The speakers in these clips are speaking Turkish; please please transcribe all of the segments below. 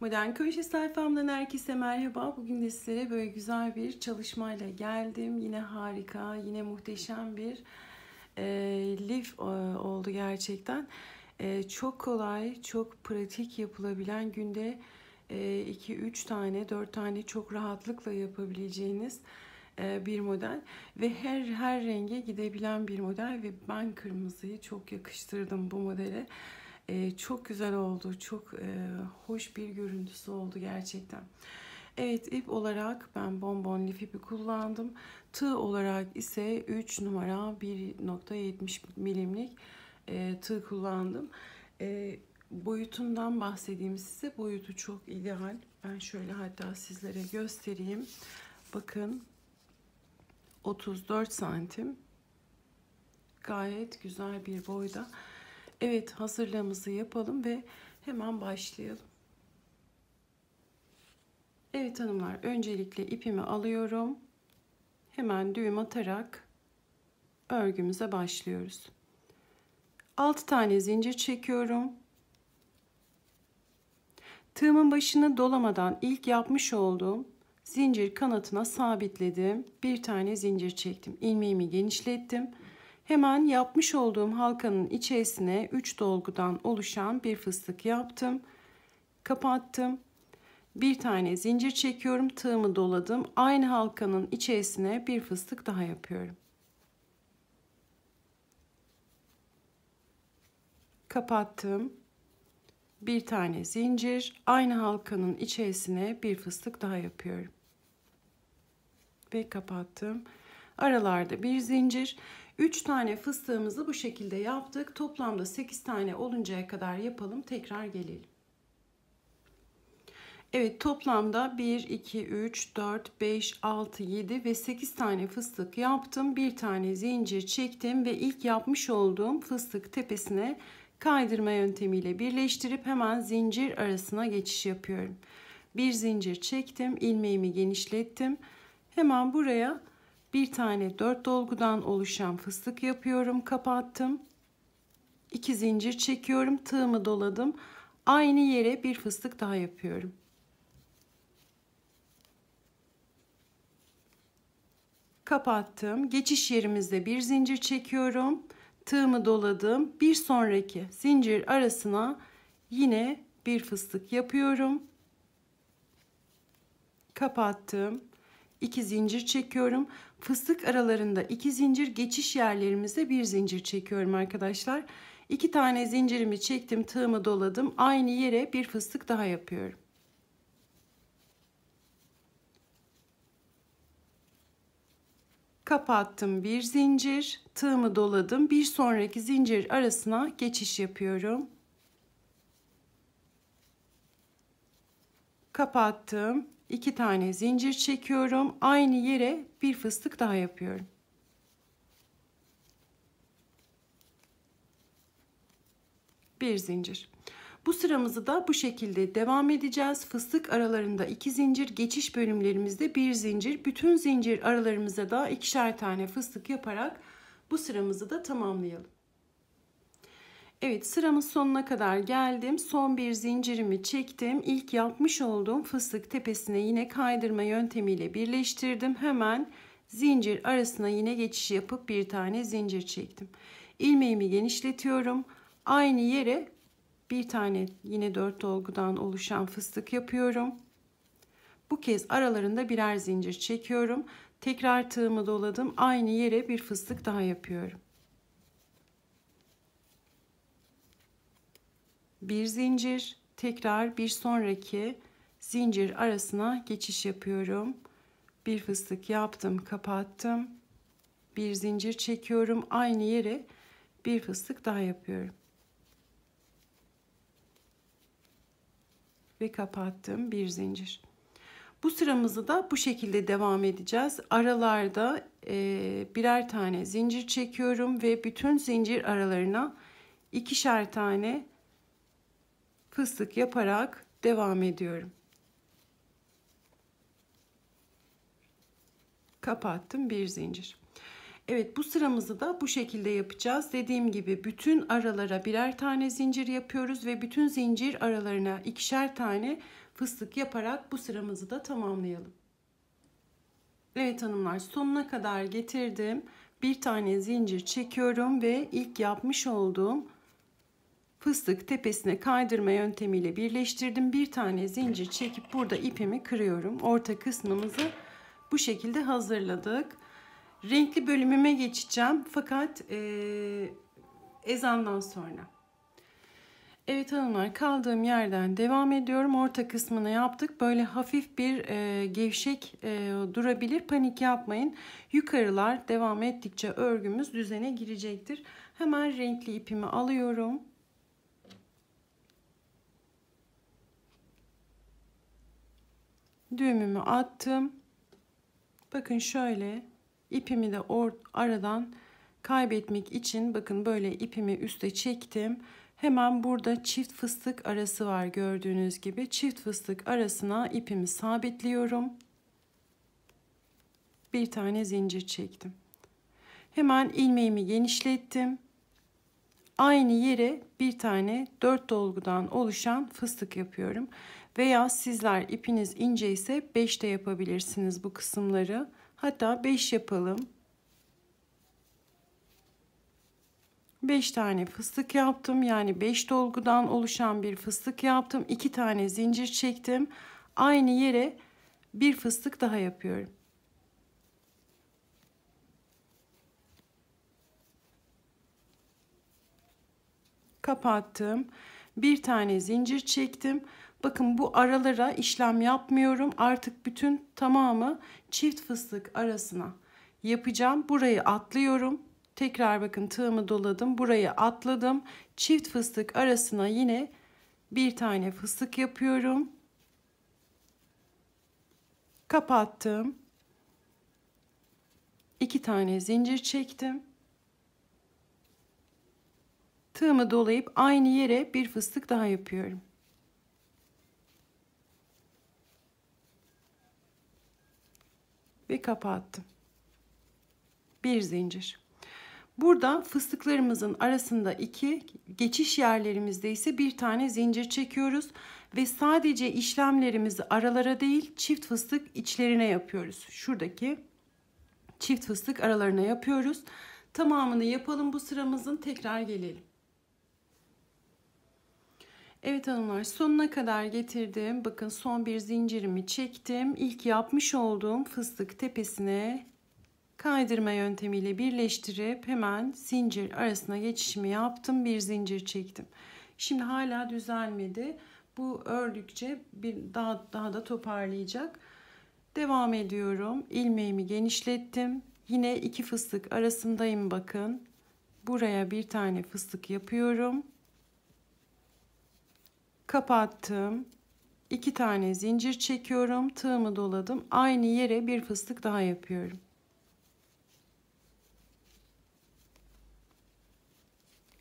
Modern Köşe sayfamdan herkese merhaba. Bugün de sizlere böyle güzel bir çalışmayla geldim. Yine harika, yine muhteşem bir e, lif e, oldu gerçekten. E, çok kolay, çok pratik yapılabilen günde 2-3 e, tane, 4 tane çok rahatlıkla yapabileceğiniz e, bir model. Ve her her renge gidebilen bir model ve ben kırmızıyı çok yakıştırdım bu modele. E, çok güzel oldu. Çok e, hoş bir görüntüsü oldu gerçekten. Evet ip olarak ben bonbon lif ipi kullandım. Tığ olarak ise 3 numara 1.70 milimlik e, tığ kullandım. E, boyutundan bahsedeyim size. Boyutu çok ideal. Ben şöyle hatta sizlere göstereyim. Bakın 34 santim. Gayet güzel bir boyda. Evet hazırlığımızı yapalım ve hemen başlayalım. Evet hanımlar öncelikle ipimi alıyorum. Hemen düğüm atarak örgümüze başlıyoruz. 6 tane zincir çekiyorum. Tığımın başını dolamadan ilk yapmış olduğum zincir kanatına sabitledim. Bir tane zincir çektim. İlmeğimi genişlettim Hemen yapmış olduğum halkanın içerisine 3 dolgudan oluşan bir fıstık yaptım. Kapattım. Bir tane zincir çekiyorum. Tığımı doladım. Aynı halkanın içerisine bir fıstık daha yapıyorum. Kapattım. Bir tane zincir. Aynı halkanın içerisine bir fıstık daha yapıyorum. Ve kapattım. Aralarda bir zincir. 3 tane fıstığımızı bu şekilde yaptık. Toplamda 8 tane oluncaya kadar yapalım. Tekrar gelelim. Evet toplamda 1, 2, 3, 4, 5, 6, 7 ve 8 tane fıstık yaptım. Bir tane zincir çektim ve ilk yapmış olduğum fıstık tepesine kaydırma yöntemiyle birleştirip hemen zincir arasına geçiş yapıyorum. Bir zincir çektim, ilmeğimi genişlettim. Hemen buraya bir tane dört dolgudan oluşan fıstık yapıyorum. Kapattım. İki zincir çekiyorum. Tığımı doladım. Aynı yere bir fıstık daha yapıyorum. Kapattım. Geçiş yerimizde bir zincir çekiyorum. Tığımı doladım. Bir sonraki zincir arasına yine bir fıstık yapıyorum. Kapattım. İki zincir çekiyorum fıstık aralarında iki zincir geçiş yerlerimize bir zincir çekiyorum arkadaşlar. İki tane zincirimi çektim, tığımı doladım. Aynı yere bir fıstık daha yapıyorum. Kapattım bir zincir, tığımı doladım. Bir sonraki zincir arasına geçiş yapıyorum. Kapattım 2 tane zincir çekiyorum. Aynı yere bir fıstık daha yapıyorum. Bir zincir. Bu sıramızı da bu şekilde devam edeceğiz. Fıstık aralarında 2 zincir, geçiş bölümlerimizde 1 zincir, bütün zincir aralarımıza da ikişer tane fıstık yaparak bu sıramızı da tamamlayalım. Evet sıramın sonuna kadar geldim. Son bir zincirimi çektim. İlk yapmış olduğum fıstık tepesine yine kaydırma yöntemiyle birleştirdim. Hemen zincir arasına yine geçiş yapıp bir tane zincir çektim. İlmeğimi genişletiyorum. Aynı yere bir tane yine dört dolgudan oluşan fıstık yapıyorum. Bu kez aralarında birer zincir çekiyorum. Tekrar tığımı doladım. Aynı yere bir fıstık daha yapıyorum. bir zincir tekrar bir sonraki zincir arasına geçiş yapıyorum bir fıstık yaptım kapattım bir zincir çekiyorum aynı yere bir fıstık daha yapıyorum ve kapattım bir zincir bu sıramızı da bu şekilde devam edeceğiz aralarda e, birer tane zincir çekiyorum ve bütün zincir aralarına ikişer tane fıstık yaparak devam ediyorum. Kapattım bir zincir. Evet bu sıramızı da bu şekilde yapacağız. Dediğim gibi bütün aralara birer tane zincir yapıyoruz ve bütün zincir aralarına ikişer tane fıstık yaparak bu sıramızı da tamamlayalım. Evet hanımlar sonuna kadar getirdim. Bir tane zincir çekiyorum ve ilk yapmış olduğum fıstık tepesine kaydırma yöntemiyle birleştirdim. Bir tane zincir çekip burada ipimi kırıyorum. Orta kısmımızı bu şekilde hazırladık. Renkli bölümüme geçeceğim fakat e, ezandan sonra. Evet hanımlar kaldığım yerden devam ediyorum. Orta kısmını yaptık. Böyle hafif bir e, gevşek e, durabilir. Panik yapmayın. Yukarılar devam ettikçe örgümüz düzene girecektir. Hemen renkli ipimi alıyorum. düğümümü attım. Bakın şöyle ipimi de or aradan kaybetmek için bakın böyle ipimi üste çektim. Hemen burada çift fıstık arası var gördüğünüz gibi. Çift fıstık arasına ipimi sabitliyorum. Bir tane zincir çektim. Hemen ilmeğimi genişlettim. Aynı yere bir tane dört dolgudan oluşan fıstık yapıyorum. Veya sizler ipiniz ince ise 5 de yapabilirsiniz bu kısımları. Hatta 5 yapalım. 5 tane fıstık yaptım. Yani 5 dolgudan oluşan bir fıstık yaptım. 2 tane zincir çektim. Aynı yere bir fıstık daha yapıyorum. Kapattım bir tane zincir çektim. Bakın bu aralara işlem yapmıyorum. Artık bütün tamamı çift fıstık arasına yapacağım. Burayı atlıyorum. Tekrar bakın tığımı doladım. Burayı atladım. Çift fıstık arasına yine bir tane fıstık yapıyorum. Kapattım. İki tane zincir çektim. Tığımı dolayıp aynı yere bir fıstık daha yapıyorum. Ve kapattım. Bir zincir. Burada fıstıklarımızın arasında iki, geçiş yerlerimizde ise bir tane zincir çekiyoruz ve sadece işlemlerimizi aralara değil çift fıstık içlerine yapıyoruz. Şuradaki çift fıstık aralarına yapıyoruz. Tamamını yapalım bu sıramızın tekrar gelelim. Evet hanımlar sonuna kadar getirdim. Bakın son bir zincirimi çektim. İlk yapmış olduğum fıstık tepesine kaydırma yöntemiyle birleştirip hemen zincir arasına geçişimi yaptım. Bir zincir çektim. Şimdi hala düzelmedi. Bu ördükçe bir daha daha da toparlayacak. Devam ediyorum. İlmeğimi genişlettim. Yine iki fıstık arasındayım bakın. Buraya bir tane fıstık yapıyorum kapattım. İki tane zincir çekiyorum. Tığımı doladım. Aynı yere bir fıstık daha yapıyorum.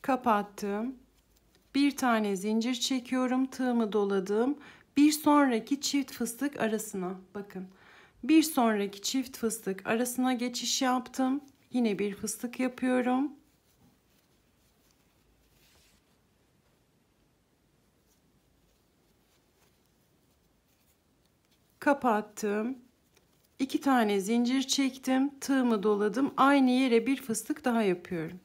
Kapattım. Bir tane zincir çekiyorum. Tığımı doladım. Bir sonraki çift fıstık arasına bakın. Bir sonraki çift fıstık arasına geçiş yaptım. Yine bir fıstık yapıyorum. kapattım. İki tane zincir çektim. Tığımı doladım. Aynı yere bir fıstık daha yapıyorum.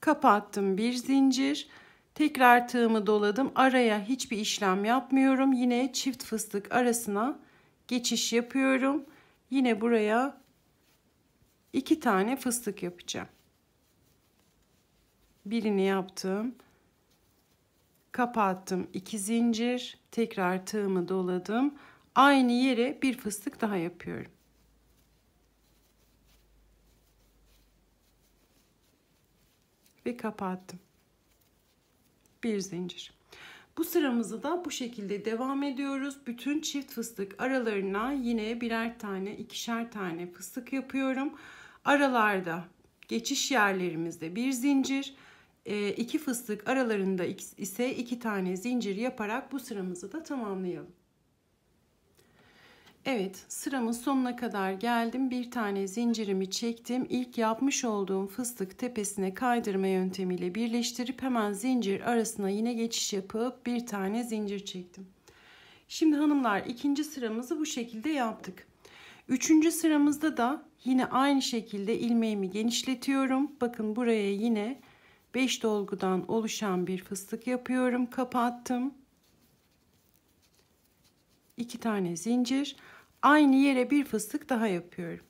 Kapattım bir zincir. Tekrar tığımı doladım. Araya hiçbir işlem yapmıyorum. Yine çift fıstık arasına geçiş yapıyorum. Yine buraya iki tane fıstık yapacağım. Birini yaptım kapattım iki zincir tekrar tığımı doladım aynı yere bir fıstık daha yapıyorum ve kapattım bir zincir bu sıramızı da bu şekilde devam ediyoruz bütün çift fıstık aralarına yine birer tane ikişer tane fıstık yapıyorum aralarda geçiş yerlerimizde bir zincir 2 ee, fıstık aralarında ise iki tane zincir yaparak bu sıramızı da tamamlayalım. Evet sıramın sonuna kadar geldim. Bir tane zincirimi çektim. İlk yapmış olduğum fıstık tepesine kaydırma yöntemiyle birleştirip hemen zincir arasına yine geçiş yapıp bir tane zincir çektim. Şimdi hanımlar ikinci sıramızı bu şekilde yaptık. Üçüncü sıramızda da yine aynı şekilde ilmeğimi genişletiyorum. Bakın buraya yine 5 dolgudan oluşan bir fıstık yapıyorum. Kapattım. 2 tane zincir. Aynı yere bir fıstık daha yapıyorum.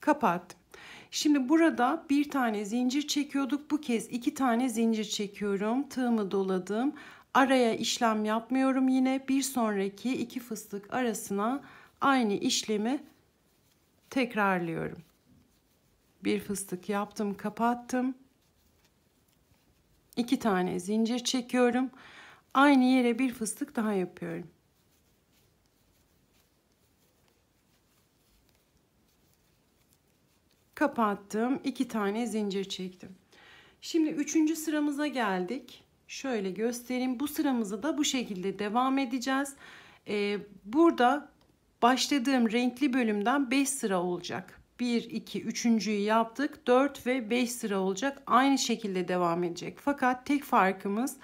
Kapattım. Şimdi burada bir tane zincir çekiyorduk. Bu kez iki tane zincir çekiyorum. Tığımı doladım. Araya işlem yapmıyorum yine. Bir sonraki iki fıstık arasına aynı işlemi tekrarlıyorum bir fıstık yaptım kapattım. İki tane zincir çekiyorum. Aynı yere bir fıstık daha yapıyorum. Kapattım. iki tane zincir çektim. Şimdi üçüncü sıramıza geldik. Şöyle göstereyim. Bu sıramızı da bu şekilde devam edeceğiz. Ee, burada başladığım renkli bölümden 5 sıra olacak. 1, 2, 3.yü yaptık. 4 ve 5 sıra olacak. Aynı şekilde devam edecek. Fakat tek farkımız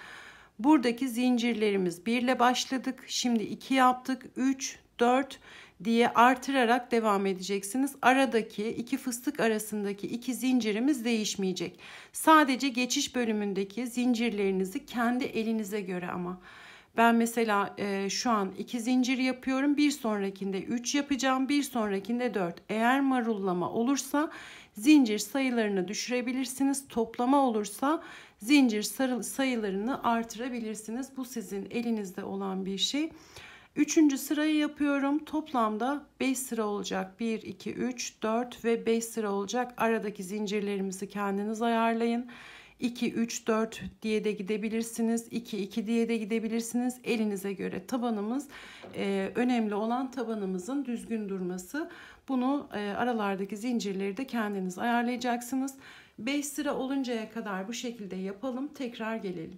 buradaki zincirlerimiz 1 ile başladık. Şimdi 2 yaptık. 3, 4 diye artırarak devam edeceksiniz. Aradaki iki fıstık arasındaki iki zincirimiz değişmeyecek. Sadece geçiş bölümündeki zincirlerinizi kendi elinize göre ama ben mesela e, şu an 2 zincir yapıyorum. Bir sonrakinde 3 yapacağım. Bir sonrakinde 4. Eğer marullama olursa zincir sayılarını düşürebilirsiniz. Toplama olursa zincir sayılarını artırabilirsiniz. Bu sizin elinizde olan bir şey. Üçüncü sırayı yapıyorum. Toplamda 5 sıra olacak. 1, 2, 3, 4 ve 5 sıra olacak. Aradaki zincirlerimizi kendiniz ayarlayın. 2, 3, 4 diye de gidebilirsiniz. 2, 2 diye de gidebilirsiniz. Elinize göre tabanımız e, önemli olan tabanımızın düzgün durması. Bunu e, aralardaki zincirleri de kendiniz ayarlayacaksınız. 5 sıra oluncaya kadar bu şekilde yapalım. Tekrar gelelim.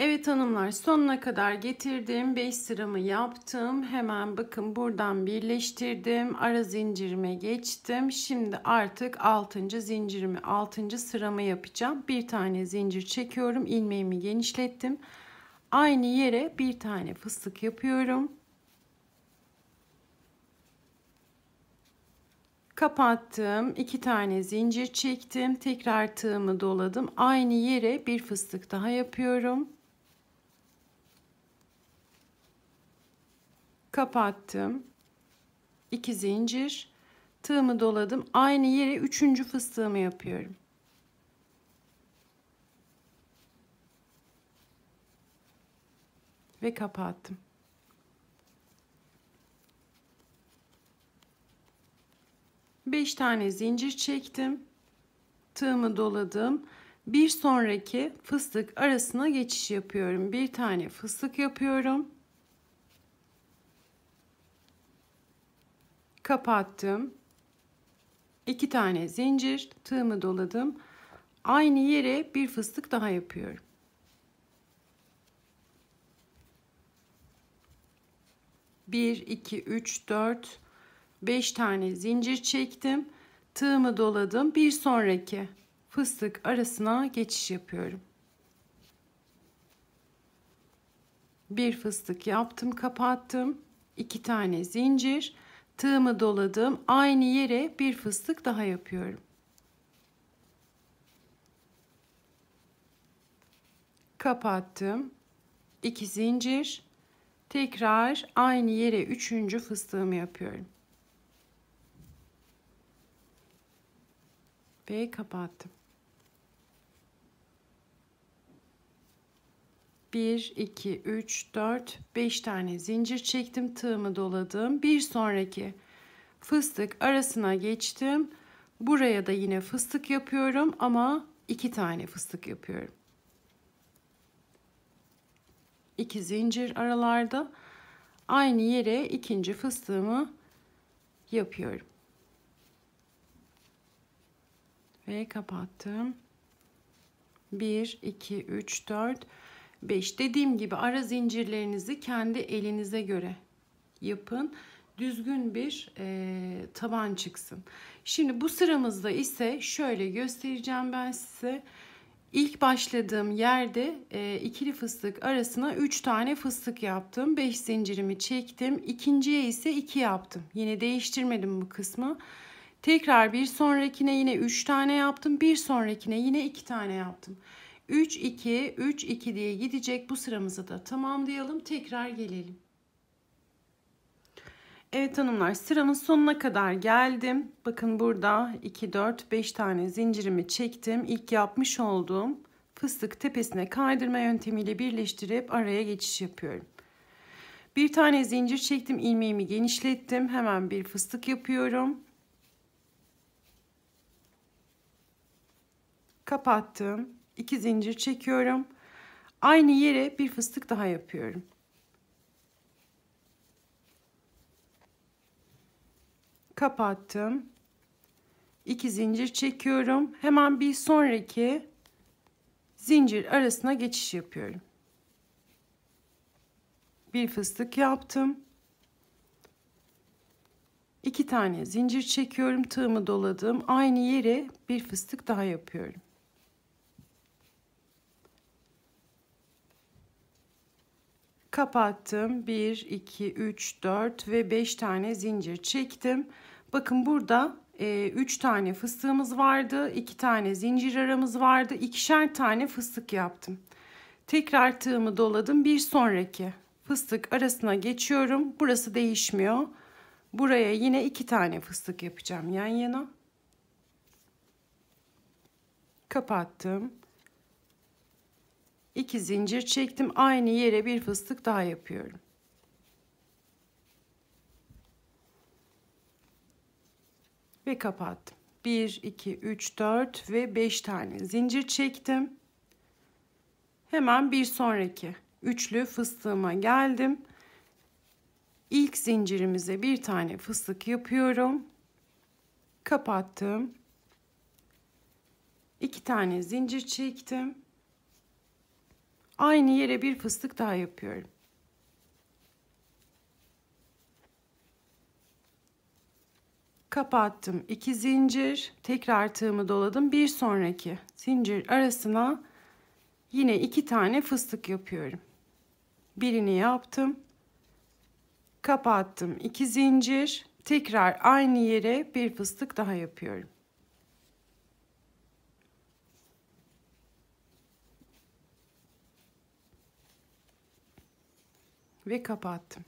Evet hanımlar sonuna kadar getirdim. 5 sıramı yaptım. Hemen bakın buradan birleştirdim. Ara zincirime geçtim. Şimdi artık 6. zincirimi 6. sıramı yapacağım. Bir tane zincir çekiyorum. ilmeğimi genişlettim. Aynı yere bir tane fıstık yapıyorum. kapattım, iki tane zincir çektim, tekrar tığımı doladım. Aynı yere bir fıstık daha yapıyorum. kapattım. 2 zincir. Tığımı doladım. Aynı yere üçüncü fıstığımı yapıyorum. Ve kapattım. Beş tane zincir çektim. Tığımı doladım. Bir sonraki fıstık arasına geçiş yapıyorum. Bir tane fıstık yapıyorum. kapattım. İki tane zincir tığımı doladım. Aynı yere bir fıstık daha yapıyorum. Bir, iki, üç, dört, beş tane zincir çektim. Tığımı doladım. Bir sonraki fıstık arasına geçiş yapıyorum. Bir fıstık yaptım, kapattım. İki tane zincir tığımı doladım. Aynı yere bir fıstık daha yapıyorum. Kapattım. 2 zincir. Tekrar aynı yere üçüncü fıstığımı yapıyorum. Ve kapattım. 1 2 3 4 5 tane zincir çektim tığımı doladım bir sonraki fıstık arasına geçtim buraya da yine fıstık yapıyorum ama iki tane fıstık yapıyorum 2 zincir aralarda aynı yere ikinci fıstığımı yapıyorum ve kapattım 1 2 3 4 5. Dediğim gibi ara zincirlerinizi kendi elinize göre yapın. Düzgün bir e, taban çıksın. Şimdi bu sıramızda ise şöyle göstereceğim ben size. İlk başladığım yerde e, ikili fıstık arasına 3 tane fıstık yaptım. 5 zincirimi çektim. İkinciye ise 2 iki yaptım. Yine değiştirmedim bu kısmı. Tekrar bir sonrakine yine 3 tane yaptım. Bir sonrakine yine 2 tane yaptım. 3 2 3 2 diye gidecek. Bu sıramızı da tamamlayalım. Tekrar gelelim. Evet hanımlar sıramın sonuna kadar geldim. Bakın burada 2 4 5 tane zincirimi çektim. İlk yapmış olduğum fıstık tepesine kaydırma yöntemiyle birleştirip araya geçiş yapıyorum. Bir tane zincir çektim, ilmeğimi genişlettim. Hemen bir fıstık yapıyorum. Kapattım. 2 zincir çekiyorum. Aynı yere bir fıstık daha yapıyorum. Kapattım. 2 zincir çekiyorum. Hemen bir sonraki zincir arasına geçiş yapıyorum. Bir fıstık yaptım. 2 tane zincir çekiyorum. Tığımı doladım. Aynı yere bir fıstık daha yapıyorum. kapattım 1 2 3 4 ve 5 tane zincir çektim bakın burada 3 e, tane fıstığımız vardı 2 tane zincir aramız vardı ikişer tane fıstık yaptım tekrar tığımı doladım bir sonraki fıstık arasına geçiyorum burası değişmiyor buraya yine 2 tane fıstık yapacağım yan yana kapattım 2 zincir çektim. Aynı yere bir fıstık daha yapıyorum. Ve kapattım. 1, 2, 3, 4 ve 5 tane zincir çektim. Hemen bir sonraki üçlü fıstığıma geldim. İlk zincirimize bir tane fıstık yapıyorum. Kapattım. 2 tane zincir çektim Aynı yere bir fıstık daha yapıyorum. Kapattım. 2 zincir. Tekrar tığımı doladım. Bir sonraki zincir arasına yine iki tane fıstık yapıyorum. Birini yaptım. Kapattım. 2 zincir. Tekrar aynı yere bir fıstık daha yapıyorum. ve kapattım.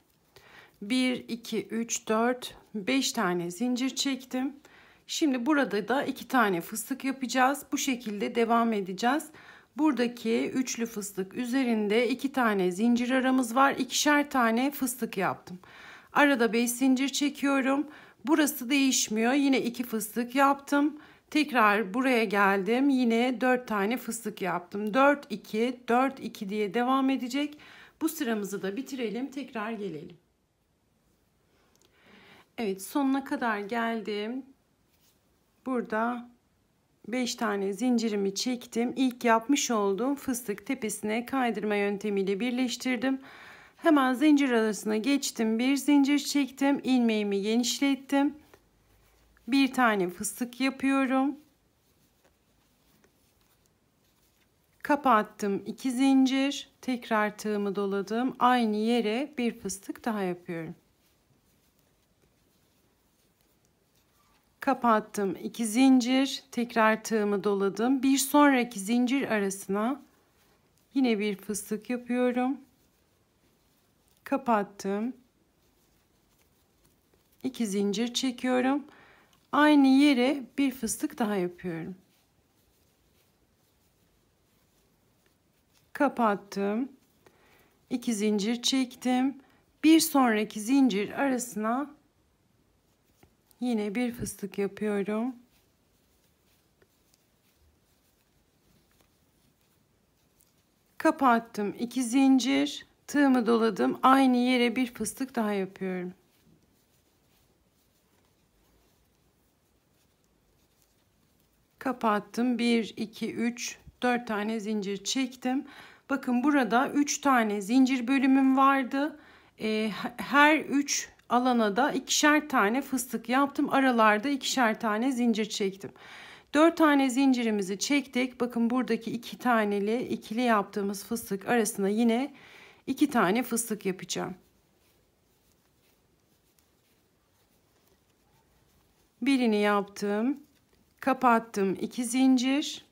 1, 2, 3, 4, 5 tane zincir çektim. Şimdi burada da 2 tane fıstık yapacağız. Bu şekilde devam edeceğiz. Buradaki üçlü fıstık üzerinde 2 tane zincir aramız var. İkişer tane fıstık yaptım. Arada 5 zincir çekiyorum. Burası değişmiyor. Yine 2 fıstık yaptım. Tekrar buraya geldim. Yine 4 tane fıstık yaptım. 4 2 4 2 diye devam edecek. Bu sıramızı da bitirelim. Tekrar gelelim. Evet sonuna kadar geldim. Burada 5 tane zincirimi çektim. İlk yapmış olduğum fıstık tepesine kaydırma yöntemiyle birleştirdim. Hemen zincir arasına geçtim. Bir zincir çektim. ilmeğimi genişlettim. Bir tane fıstık yapıyorum. kapattım 2 zincir tekrar tığımı doladım aynı yere bir fıstık daha yapıyorum kapattım 2 zincir tekrar tığımı doladım bir sonraki zincir arasına yine bir fıstık yapıyorum kapattım 2 zincir çekiyorum aynı yere bir fıstık daha yapıyorum kapattım. 2 zincir çektim. Bir sonraki zincir arasına yine bir fıstık yapıyorum. Kapattım 2 zincir, tığımı doladım. Aynı yere bir fıstık daha yapıyorum. Kapattım 1 2 3 4 tane zincir çektim. Bakın burada 3 tane zincir bölümüm vardı. E, her 3 alana da ikişer tane fıstık yaptım. Aralarda ikişer tane zincir çektim. 4 tane zincirimizi çektik. Bakın buradaki 2 taneli ikili yaptığımız fıstık arasına yine 2 tane fıstık yapacağım. Birini yaptım. Kapattım 2 zincir.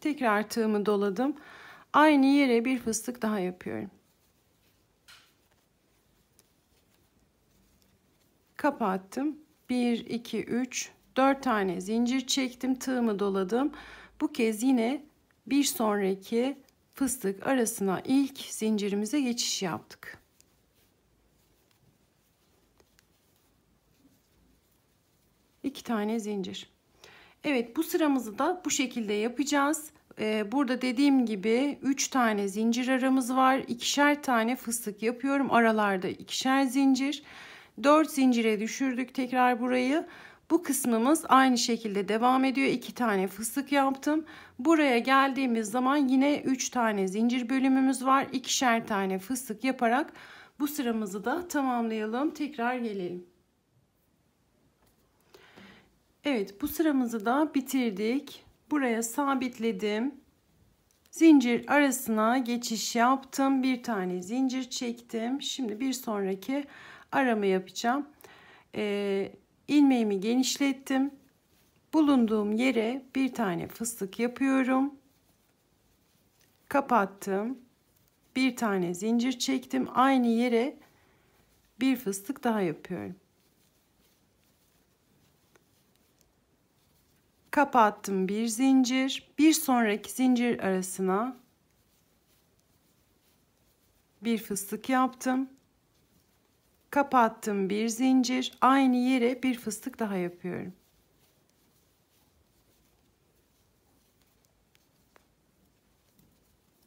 Tekrar tığımı doladım. Aynı yere bir fıstık daha yapıyorum. Kapattım. 1, 2, 3, 4 tane zincir çektim. Tığımı doladım. Bu kez yine bir sonraki fıstık arasına ilk zincirimize geçiş yaptık. İki tane zincir. Evet bu sıramızı da bu şekilde yapacağız. Ee, burada dediğim gibi 3 tane zincir aramız var. İkişer tane fıstık yapıyorum. Aralarda ikişer zincir. 4 zincire düşürdük tekrar burayı. Bu kısmımız aynı şekilde devam ediyor. 2 tane fıstık yaptım. Buraya geldiğimiz zaman yine 3 tane zincir bölümümüz var. İkişer tane fıstık yaparak bu sıramızı da tamamlayalım. Tekrar gelelim. Evet bu sıramızı da bitirdik. Buraya sabitledim. Zincir arasına geçiş yaptım. Bir tane zincir çektim. Şimdi bir sonraki aramı yapacağım. Ee, ilmeğimi genişlettim. Bulunduğum yere bir tane fıstık yapıyorum. Kapattım. Bir tane zincir çektim. Aynı yere bir fıstık daha yapıyorum. kapattım bir zincir bir sonraki zincir arasına bir fıstık yaptım kapattım bir zincir aynı yere bir fıstık daha yapıyorum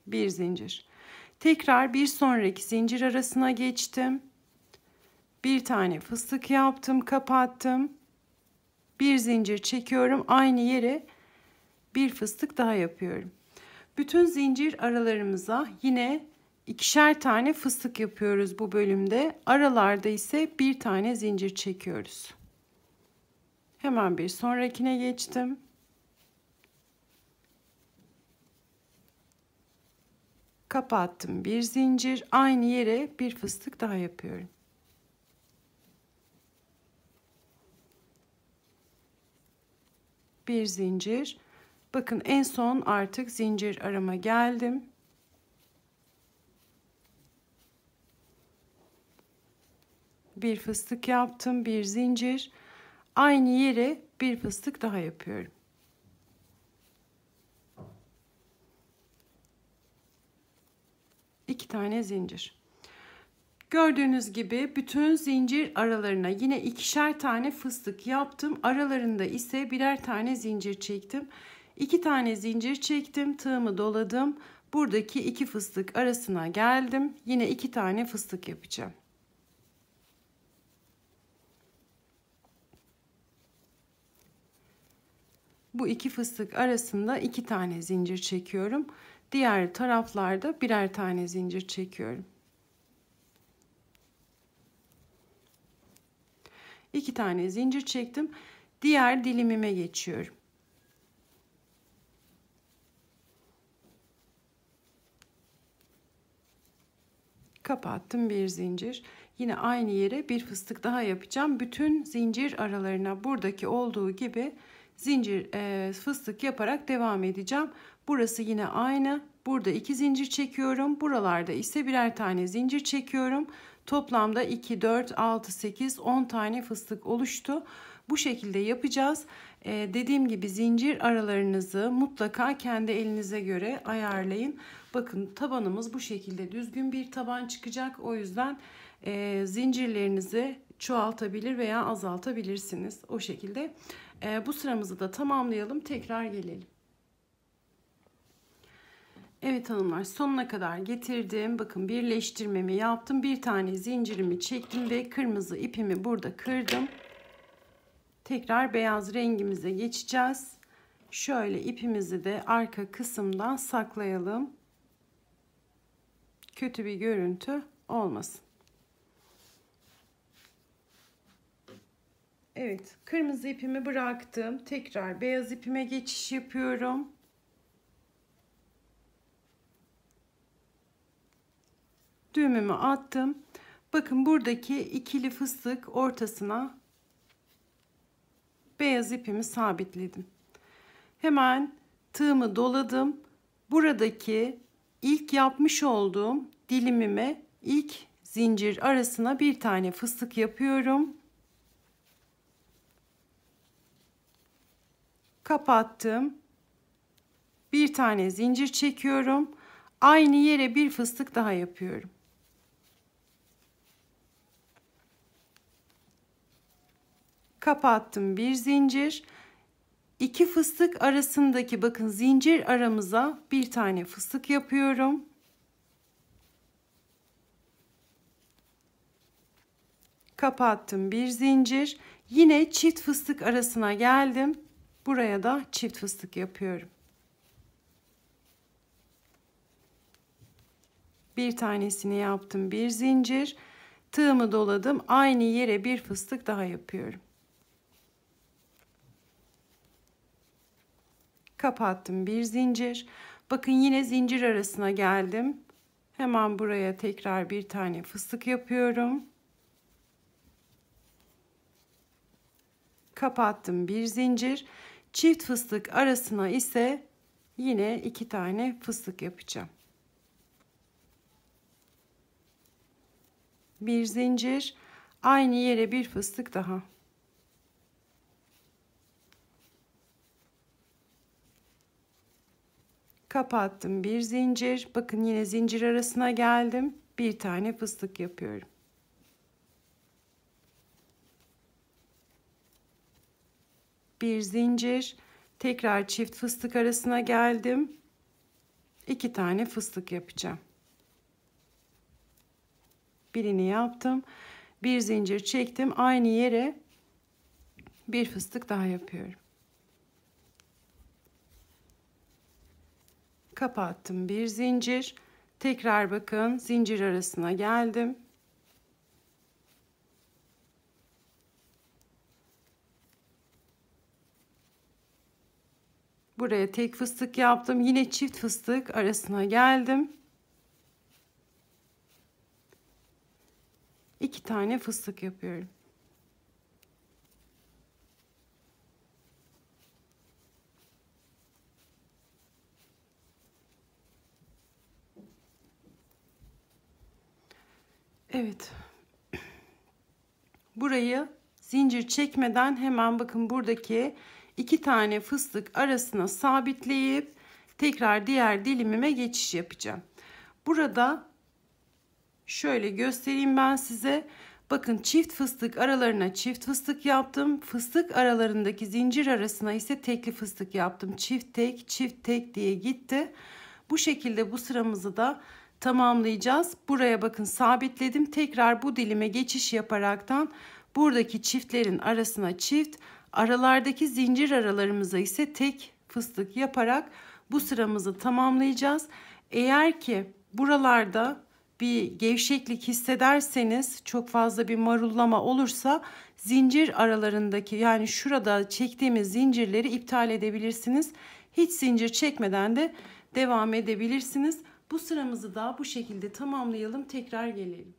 bir zincir tekrar bir sonraki zincir arasına geçtim bir tane fıstık yaptım kapattım bir zincir çekiyorum aynı yere bir fıstık daha yapıyorum bütün zincir aralarımıza yine ikişer tane fıstık yapıyoruz bu bölümde aralarda ise bir tane zincir çekiyoruz hemen bir sonrakine geçtim kapattım bir zincir aynı yere bir fıstık daha yapıyorum bir zincir. Bakın en son artık zincir arama geldim. Bir fıstık yaptım, bir zincir. Aynı yere bir fıstık daha yapıyorum. İki tane zincir. Gördüğünüz gibi bütün zincir aralarına yine ikişer tane fıstık yaptım. Aralarında ise birer tane zincir çektim. İki tane zincir çektim. Tığımı doladım. Buradaki iki fıstık arasına geldim. Yine iki tane fıstık yapacağım. Bu iki fıstık arasında iki tane zincir çekiyorum. Diğer taraflarda birer tane zincir çekiyorum. iki tane zincir çektim. Diğer dilimime geçiyorum. kapattım bir zincir yine aynı yere bir fıstık daha yapacağım bütün zincir aralarına buradaki olduğu gibi zincir e, fıstık yaparak devam edeceğim burası yine aynı burada iki zincir çekiyorum buralarda ise birer tane zincir çekiyorum Toplamda 2, 4, 6, 8, 10 tane fıstık oluştu. Bu şekilde yapacağız. Ee, dediğim gibi zincir aralarınızı mutlaka kendi elinize göre ayarlayın. Bakın tabanımız bu şekilde düzgün bir taban çıkacak. O yüzden e, zincirlerinizi çoğaltabilir veya azaltabilirsiniz. O şekilde e, bu sıramızı da tamamlayalım. Tekrar gelelim. Evet hanımlar sonuna kadar getirdim. Bakın birleştirmemi yaptım. Bir tane zincirimi çektim ve kırmızı ipimi burada kırdım. Tekrar beyaz rengimize geçeceğiz. Şöyle ipimizi de arka kısımdan saklayalım. Kötü bir görüntü olmasın. Evet kırmızı ipimi bıraktım. Tekrar beyaz ipime geçiş yapıyorum. düğümümü attım. Bakın buradaki ikili fıstık ortasına beyaz ipimi sabitledim. Hemen tığımı doladım. Buradaki ilk yapmış olduğum dilimime ilk zincir arasına bir tane fıstık yapıyorum. Kapattım. Bir tane zincir çekiyorum. Aynı yere bir fıstık daha yapıyorum. kapattım bir zincir. İki fıstık arasındaki bakın zincir aramıza bir tane fıstık yapıyorum. Kapattım bir zincir. Yine çift fıstık arasına geldim. Buraya da çift fıstık yapıyorum. Bir tanesini yaptım bir zincir. Tığımı doladım. Aynı yere bir fıstık daha yapıyorum. kapattım bir zincir bakın yine zincir arasına geldim hemen buraya tekrar bir tane fıstık yapıyorum kapattım bir zincir çift fıstık arasına ise yine iki tane fıstık yapacağım bir zincir aynı yere bir fıstık daha kapattım bir zincir bakın yine zincir arasına geldim bir tane fıstık yapıyorum bir zincir tekrar çift fıstık arasına geldim iki tane fıstık yapacağım birini yaptım bir zincir çektim aynı yere bir fıstık daha yapıyorum kapattım bir zincir tekrar bakın zincir arasına geldim buraya tek fıstık yaptım yine çift fıstık arasına geldim İki tane fıstık yapıyorum Evet. Burayı zincir çekmeden hemen bakın buradaki iki tane fıstık arasına sabitleyip tekrar diğer dilimime geçiş yapacağım. Burada şöyle göstereyim ben size. Bakın çift fıstık aralarına çift fıstık yaptım. Fıstık aralarındaki zincir arasına ise tekli fıstık yaptım. Çift tek, çift tek diye gitti. Bu şekilde bu sıramızı da tamamlayacağız. Buraya bakın sabitledim. Tekrar bu dilime geçiş yaparaktan buradaki çiftlerin arasına çift, aralardaki zincir aralarımıza ise tek fıstık yaparak bu sıramızı tamamlayacağız. Eğer ki buralarda bir gevşeklik hissederseniz çok fazla bir marullama olursa zincir aralarındaki yani şurada çektiğimiz zincirleri iptal edebilirsiniz. Hiç zincir çekmeden de devam edebilirsiniz. Bu sıramızı da bu şekilde tamamlayalım. Tekrar gelelim.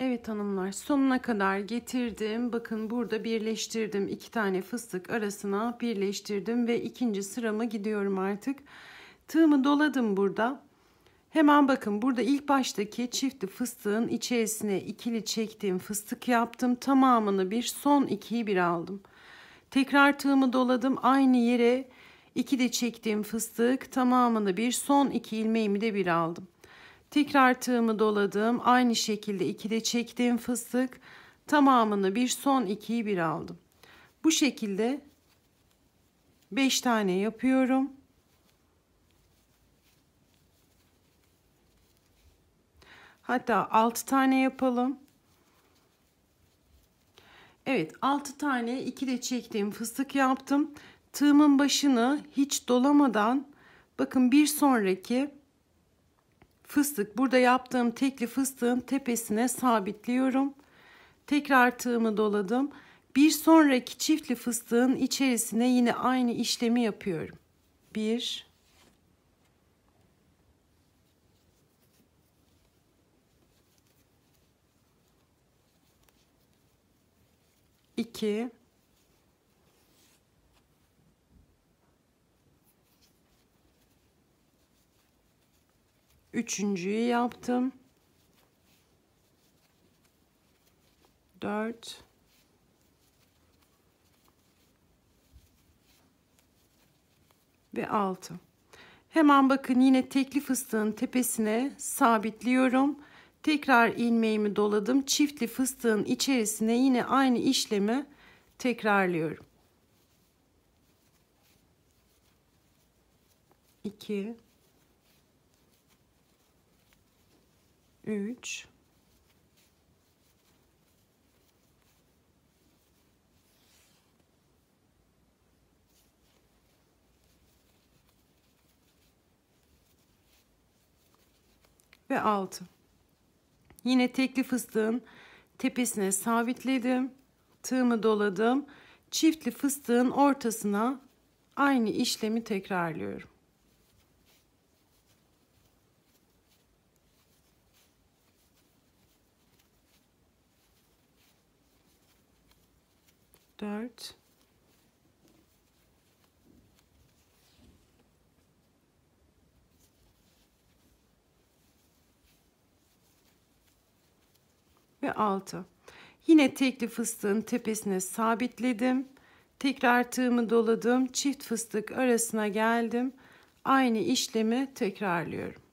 Evet hanımlar sonuna kadar getirdim. Bakın burada birleştirdim. iki tane fıstık arasına birleştirdim ve ikinci sıramı gidiyorum artık. Tığımı doladım burada. Hemen bakın burada ilk baştaki çifti fıstığın içerisine ikili çektiğim fıstık yaptım. Tamamını bir son ikiyi bir aldım. Tekrar tığımı doladım. Aynı yere İki de çektiğim fıstık tamamını bir son iki ilmeğimi de bir aldım. Tekrar tığımı doladım. Aynı şekilde iki de çektiğim fıstık tamamını bir son ikiyi bir aldım. Bu şekilde 5 tane yapıyorum. Hatta 6 tane yapalım. Evet 6 tane 2 de çektiğim fıstık yaptım tığımın başını hiç dolamadan bakın bir sonraki fıstık burada yaptığım tekli fıstığın tepesine sabitliyorum. Tekrar tığımı doladım. Bir sonraki çiftli fıstığın içerisine yine aynı işlemi yapıyorum. Bir, 2 Üçüncüyü yaptım. Dört. Ve altı. Hemen bakın yine tekli fıstığın tepesine sabitliyorum. Tekrar ilmeğimi doladım. Çiftli fıstığın içerisine yine aynı işlemi tekrarlıyorum. İki. 3 ve 6. Yine tekli fıstığın tepesine sabitledim. Tığımı doladım. Çiftli fıstığın ortasına aynı işlemi tekrarlıyorum. 4 ve 6 yine tekli fıstığın tepesine sabitledim tekrar tığımı doladım çift fıstık arasına geldim aynı işlemi tekrarlıyorum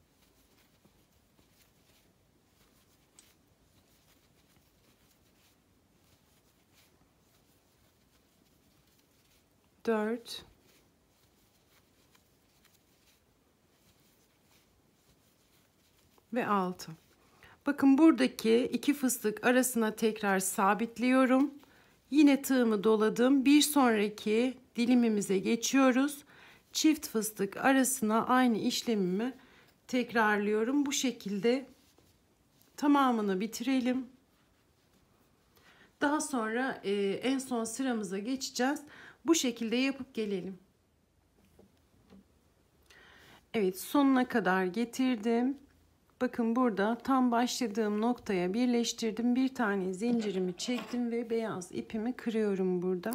4 ve 6. Bakın buradaki iki fıstık arasına tekrar sabitliyorum. Yine tığımı doladım. Bir sonraki dilimimize geçiyoruz. Çift fıstık arasına aynı işlemimi tekrarlıyorum. Bu şekilde tamamını bitirelim. Daha sonra e, en son sıramıza geçeceğiz. Bu şekilde yapıp gelelim. Evet sonuna kadar getirdim. Bakın burada tam başladığım noktaya birleştirdim. Bir tane zincirimi çektim ve beyaz ipimi kırıyorum burada.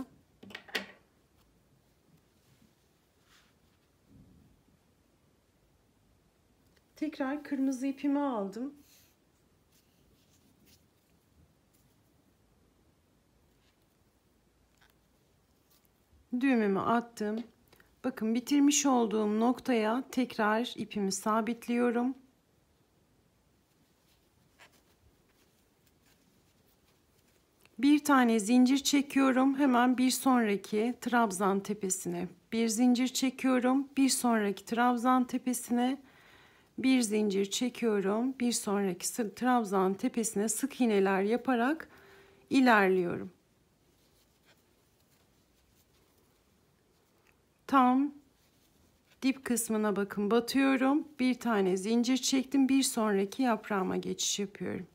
Tekrar kırmızı ipimi aldım. düğümümü attım. Bakın bitirmiş olduğum noktaya tekrar ipimi sabitliyorum. Bir tane zincir çekiyorum. Hemen bir sonraki trabzan tepesine bir zincir çekiyorum. Bir sonraki trabzan tepesine bir zincir çekiyorum. Bir sonraki trabzan tepesine sık iğneler yaparak ilerliyorum. tam dip kısmına bakın batıyorum. Bir tane zincir çektim. Bir sonraki yaprağıma geçiş yapıyorum.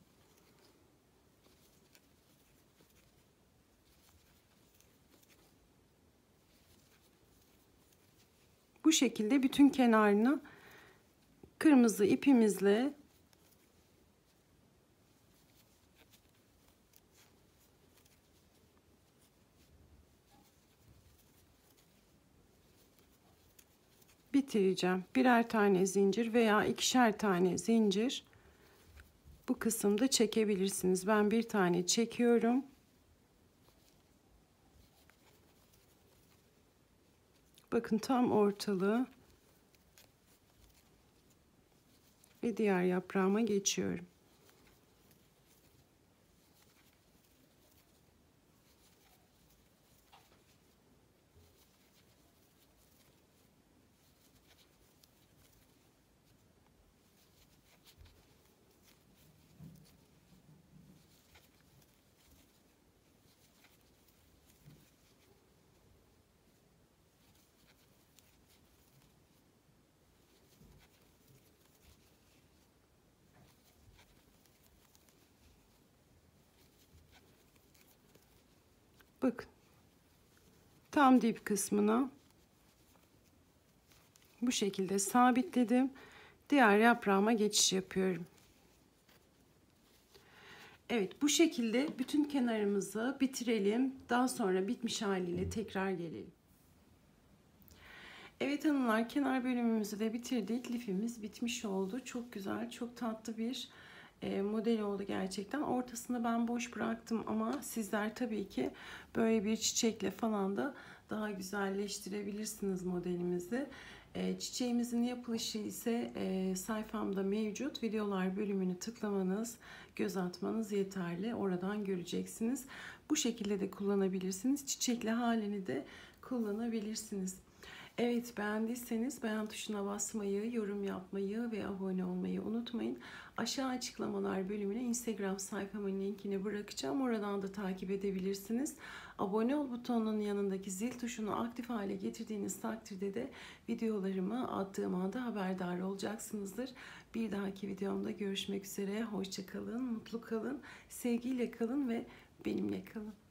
Bu şekilde bütün kenarını kırmızı ipimizle bitireceğim. Birer tane zincir veya ikişer tane zincir bu kısımda çekebilirsiniz. Ben bir tane çekiyorum. Bakın tam ortalığı ve diğer yaprağıma geçiyorum. bakın tam dip kısmına bu şekilde sabitledim diğer yaprağıma geçiş yapıyorum Evet bu şekilde bütün kenarımızı bitirelim daha sonra bitmiş haliyle tekrar gelelim Evet hanımlar kenar bölümümüzü de bitirdik lifimiz bitmiş oldu çok güzel çok tatlı bir e, model oldu gerçekten. Ortasını ben boş bıraktım ama sizler tabii ki böyle bir çiçekle falan da daha güzelleştirebilirsiniz modelimizi. E, çiçeğimizin yapılışı ise e, sayfamda mevcut. Videolar bölümünü tıklamanız, göz atmanız yeterli. Oradan göreceksiniz. Bu şekilde de kullanabilirsiniz. Çiçekli halini de kullanabilirsiniz. Evet beğendiyseniz beğen tuşuna basmayı, yorum yapmayı ve abone olmayı unutmayın. Aşağı açıklamalar bölümüne Instagram sayfamın linkini bırakacağım. Oradan da takip edebilirsiniz. Abone ol butonunun yanındaki zil tuşunu aktif hale getirdiğiniz takdirde de videolarımı attığım anda haberdar olacaksınızdır. Bir dahaki videomda görüşmek üzere. Hoşçakalın, mutlu kalın, sevgiyle kalın ve benimle kalın.